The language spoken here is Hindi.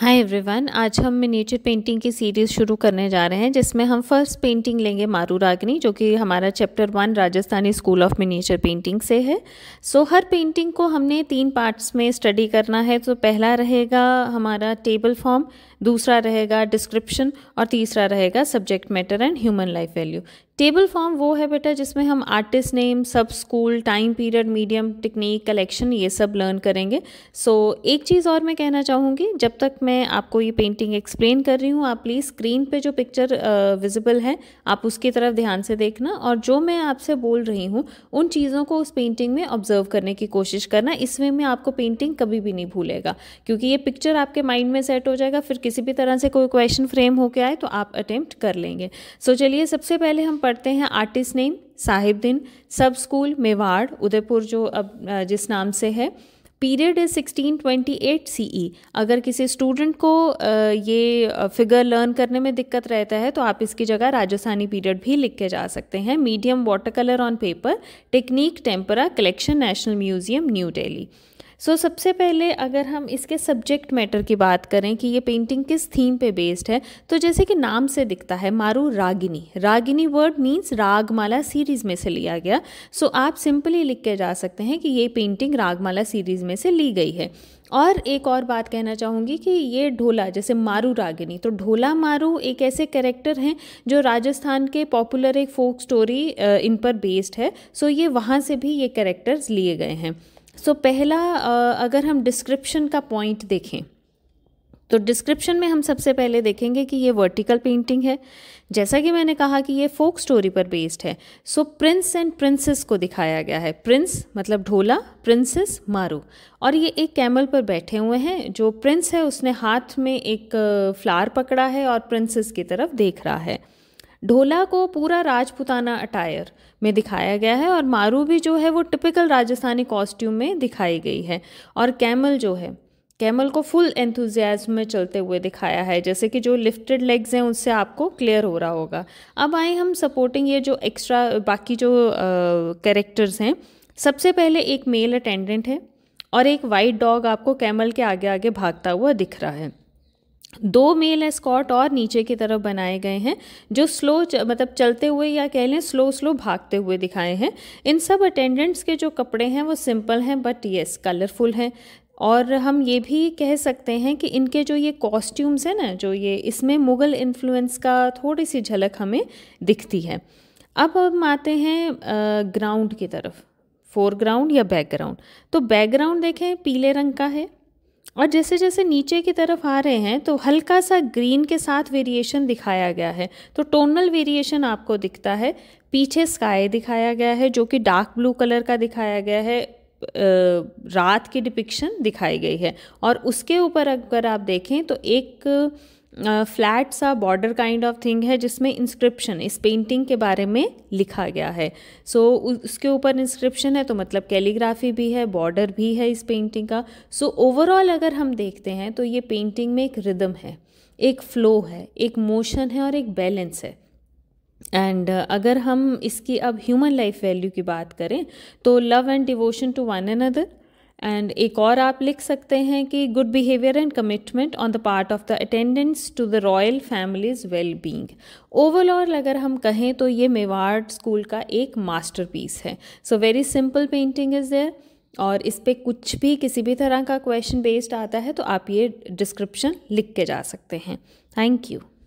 हाय एवरीवन आज हम मिनीचर पेंटिंग की सीरीज़ शुरू करने जा रहे हैं जिसमें हम फर्स्ट पेंटिंग लेंगे मारू रागनी जो कि हमारा chapter one Rajasthani school of miniature painting से है सो so, हर पेंटिंग को हमने तीन पार्ट्स में स्टडी करना है तो पहला रहेगा हमारा टेबल फॉर्म दूसरा रहेगा डिस्क्रिप्शन और तीसरा रहेगा subject matter and human life value table form वो है बेटा जिसमें हम आर्टिस्ट नेम सब school time period medium technique collection ये सब लर्न करेंगे सो so, एक चीज़ और मैं कहना चाहूँगी जब तक मैं आपको ये पेंटिंग एक्सप्लेन कर रही हूँ आप प्लीज़ स्क्रीन पे जो पिक्चर विजिबल है आप उसकी तरफ ध्यान से देखना और जो मैं आपसे बोल रही हूँ उन चीज़ों को उस पेंटिंग में ऑब्जर्व करने की कोशिश करना इस वे में आपको पेंटिंग कभी भी नहीं भूलेगा क्योंकि ये पिक्चर आपके माइंड में सेट हो जाएगा फिर किसी भी तरह से कोई क्वेश्चन फ्रेम होके आए तो आप अटैम्प्ट कर लेंगे सो so, चलिए सबसे पहले हम पढ़ पढ़ते हैं आर्टिस्ट नेम साहिबद्दीन सब स्कूल मेवाड़ उदयपुर जो अब जिस नाम से है पीरियड इज़ 1628 सीई अगर किसी स्टूडेंट को ये फिगर लर्न करने में दिक्कत रहता है तो आप इसकी जगह राजस्थानी पीरियड भी लिख के जा सकते हैं medium water colour on paper technique tempera collection National Museum New Delhi so so, सबसे पहले अगर हम इसके सब्जेक्ट मैटर की बात करें कि ये पेंटिंग किस थीम पे बेस्ड है तो जैसे कि नाम से दिखता है Maru Ragini Ragini word means Ragamala series में से लिया गया सो so, आप सिंपली लिख के जा सकते हैं कि ये पेंटिंग रागमाला सीरीज़ में से ली गई है और एक और बात कहना चाहूँगी कि ये ढोला जैसे मारू रागिनी तो ढोला मारू एक ऐसे कैरेक्टर हैं जो राजस्थान के पॉपुलर एक फोक स्टोरी इन पर बेस्ड है सो ये वहाँ से भी ये कैरेक्टर्स लिए गए हैं सो so, पहला अगर हम डिस्क्रिप्शन का पॉइंट देखें तो डिस्क्रिप्शन में हम सबसे पहले देखेंगे कि ये वर्टिकल पेंटिंग है जैसा कि मैंने कहा कि ये फोक स्टोरी पर बेस्ड है सो प्रिंस एंड प्रिंसेस को दिखाया गया है प्रिंस मतलब ढोला प्रिंसेस मारू और ये एक कैमल पर बैठे हुए हैं जो प्रिंस है उसने हाथ में एक फ्लावर पकड़ा है और प्रिंसेस की तरफ देख रहा है ढोला को पूरा राजपुताना अटायर में दिखाया गया है और मारू भी जो है वो टिपिकल राजस्थानी कॉस्ट्यूम में दिखाई गई है और कैमल जो है कैमल को फुल एंथुजियाज में चलते हुए दिखाया है जैसे कि जो लिफ्टेड लेग्स हैं उससे आपको क्लियर हो रहा होगा अब आए हम सपोर्टिंग ये जो एक्स्ट्रा बाकी जो कैरेक्टर्स हैं सबसे पहले एक मेल अटेंडेंट है और एक वाइट डॉग आपको कैमल के आगे आगे भागता हुआ दिख रहा है दो मेल एस्कॉट और नीचे की तरफ बनाए गए हैं जो स्लो च, मतलब चलते हुए या कह लें स्लो स्लो भागते हुए दिखाए हैं इन सब अटेंडेंट्स के जो कपड़े हैं वो सिंपल हैं बट येस कलरफुल हैं और हम ये भी कह सकते हैं कि इनके जो ये कॉस्ट्यूम्स हैं ना जो ये इसमें मुग़ल इन्फ्लुएंस का थोड़ी सी झलक हमें दिखती है अब हम आते हैं ग्राउंड की तरफ फोरग्राउंड या बैकग्राउंड तो बैकग्राउंड देखें पीले रंग का है और जैसे जैसे नीचे की तरफ आ रहे हैं तो हल्का सा ग्रीन के साथ वेरिएशन दिखाया गया है तो टोनल वेरिएशन आपको दिखता है पीछे स्काई दिखाया गया है जो कि डार्क ब्लू कलर का दिखाया गया है रात की डिपिक्शन दिखाई गई है और उसके ऊपर अगर आप देखें तो एक फ्लैट सा बॉर्डर काइंड ऑफ थिंग है जिसमें इंस्क्रिप्शन इस पेंटिंग के बारे में लिखा गया है सो so, उसके ऊपर इंस्क्रिप्शन है तो मतलब कैलीग्राफी भी है बॉर्डर भी है इस पेंटिंग का सो so, ओवरऑल अगर हम देखते हैं तो ये पेंटिंग में एक रिदम है एक फ्लो है एक मोशन है और एक बैलेंस है एंड uh, अगर हम इसकी अब ह्यूमन लाइफ वैल्यू की बात करें तो love and devotion to one another and एक और आप लिख सकते हैं कि good behaviour and commitment on the part of the attendance to the royal families well being overall अगर हम कहें तो ये मेवाड़ स्कूल का एक पीस है so very simple painting is there और इस पर कुछ भी किसी भी तरह का क्वेश्चन बेस्ड आता है तो आप ये डिस्क्रिप्शन लिख के जा सकते हैं थैंक यू